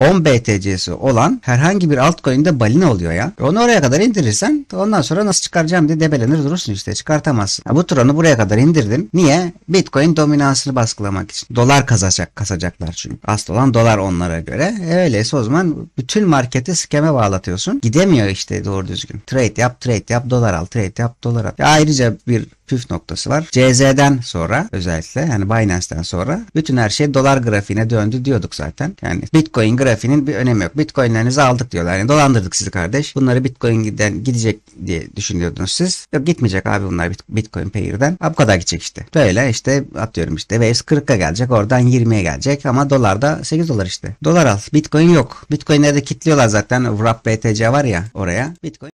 10 BTC'si olan herhangi bir altcoin de balina oluyor ya. Onu oraya kadar indirirsen ondan sonra nasıl çıkaracağım diye debelenir durursun işte çıkartamazsın. Ya bu tronu buraya kadar indirdin. Niye? Bitcoin dominansını baskılamak için. Dolar kazacak, kasacaklar çünkü. Asıl olan dolar onlara göre. E öyleyse o zaman bütün marketi skeme bağlatıyorsun. Gidemiyor işte doğru düzgün. Trade yap, trade yap, dolar al, trade yap, dolar al. Ya ayrıca bir püf noktası var. CZ'den sonra özellikle yani Binance'den sonra bütün her şey dolar grafiğine döndü diyorduk zaten. Yani Bitcoin grafiği grafiğinin bir önemi yok. Bitcoin'lerinizi aldık diyorlar. Yani dolandırdık sizi kardeş. Bunları Bitcoin giden gidecek diye düşünüyordunuz siz. Yok gitmeyecek abi bunlar Bitcoin Payer'den. Ha bu kadar gidecek işte. Böyle işte atıyorum işte Waves 40'a gelecek oradan 20'ye gelecek ama dolar da 8 dolar işte. Dolar al. Bitcoin yok. Bitcoin'leri de kilitliyorlar zaten. Wrap BTC var ya oraya. Bitcoin